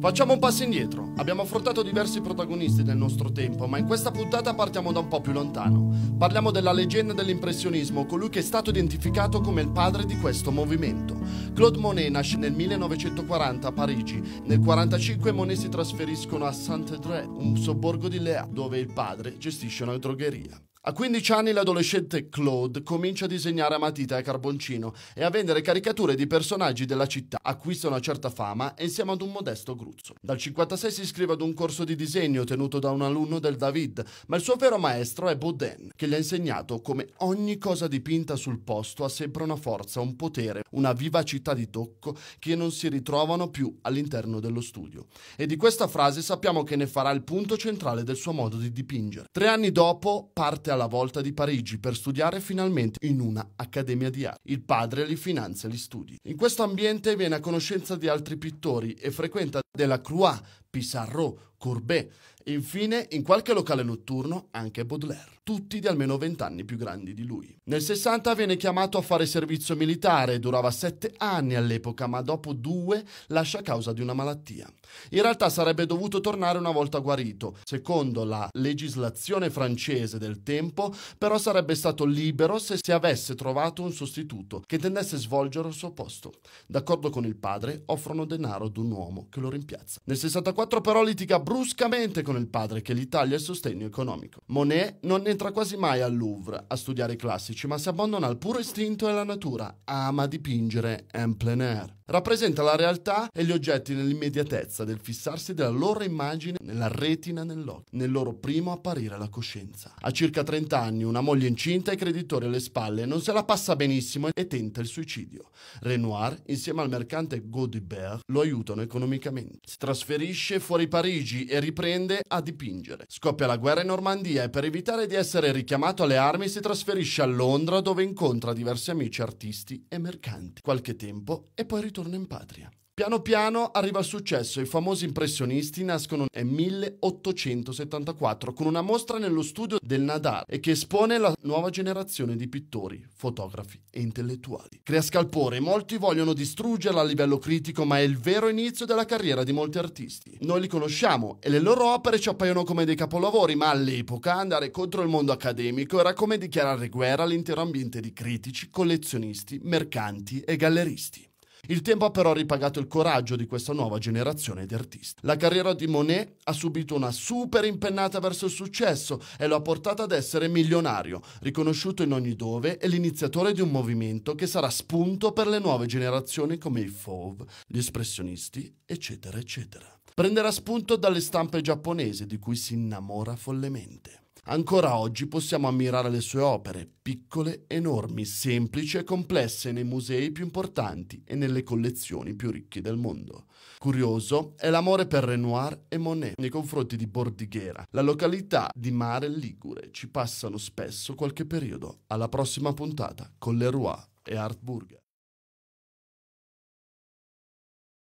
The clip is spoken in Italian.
Facciamo un passo indietro. Abbiamo affrontato diversi protagonisti del nostro tempo, ma in questa puntata partiamo da un po' più lontano. Parliamo della leggenda dell'impressionismo, colui che è stato identificato come il padre di questo movimento. Claude Monet nasce nel 1940 a Parigi. Nel 1945 Monet si trasferiscono a Saint-Édré, un sobborgo di Lea, dove il padre gestisce una drogheria. A 15 anni l'adolescente Claude comincia a disegnare a matita e carboncino e a vendere caricature di personaggi della città, acquista una certa fama insieme ad un modesto gruzzo. Dal 56 si iscrive ad un corso di disegno tenuto da un alunno del David, ma il suo vero maestro è Baudin, che gli ha insegnato come ogni cosa dipinta sul posto ha sempre una forza, un potere, una vivacità di tocco che non si ritrovano più all'interno dello studio. E di questa frase sappiamo che ne farà il punto centrale del suo modo di dipingere. Tre anni dopo parte la volta di Parigi per studiare finalmente in una accademia di arte. Il padre li finanzia gli studi. In questo ambiente viene a conoscenza di altri pittori e frequenta della Croix, Pissarro, Courbet e infine in qualche locale notturno anche Baudelaire, tutti di almeno vent'anni più grandi di lui. Nel 60 viene chiamato a fare servizio militare, durava sette anni all'epoca, ma dopo due lascia a causa di una malattia. In realtà sarebbe dovuto tornare una volta guarito. Secondo la legislazione francese del tempo, però sarebbe stato libero se si avesse trovato un sostituto che tendesse a svolgere il suo posto. D'accordo con il padre, offrono denaro ad un uomo che lo rimpiazza in piazza. Nel 64 però litiga bruscamente con il padre che l'Italia è il sostegno economico. Monet non entra quasi mai al Louvre a studiare i classici, ma si abbandona al puro istinto e alla natura. Ama dipingere en plein air. Rappresenta la realtà e gli oggetti nell'immediatezza del fissarsi della loro immagine nella retina nell'occhio, nel loro primo apparire alla coscienza. A circa 30 anni, una moglie incinta e creditori alle spalle, non se la passa benissimo e tenta il suicidio. Renoir, insieme al mercante Godibert, lo aiutano economicamente si trasferisce fuori Parigi e riprende a dipingere. Scoppia la guerra in Normandia e per evitare di essere richiamato alle armi si trasferisce a Londra dove incontra diversi amici artisti e mercanti. Qualche tempo e poi ritorna in patria. Piano piano arriva il successo, i famosi impressionisti nascono nel 1874 con una mostra nello studio del Nadar e che espone la nuova generazione di pittori, fotografi e intellettuali. Crea scalpore, molti vogliono distruggerla a livello critico, ma è il vero inizio della carriera di molti artisti. Noi li conosciamo e le loro opere ci appaiono come dei capolavori, ma all'epoca andare contro il mondo accademico era come dichiarare guerra all'intero ambiente di critici, collezionisti, mercanti e galleristi. Il tempo ha però ripagato il coraggio di questa nuova generazione di artisti. La carriera di Monet ha subito una super impennata verso il successo e lo ha portato ad essere milionario, riconosciuto in ogni dove e l'iniziatore di un movimento che sarà spunto per le nuove generazioni come i Fauve, gli espressionisti, eccetera, eccetera. Prenderà spunto dalle stampe giapponesi di cui si innamora follemente. Ancora oggi possiamo ammirare le sue opere, piccole, enormi, semplici e complesse nei musei più importanti e nelle collezioni più ricche del mondo. Curioso è l'amore per Renoir e Monet nei confronti di Bordighera, la località di mare ligure. Ci passano spesso qualche periodo. Alla prossima puntata con Leroy e Artburger.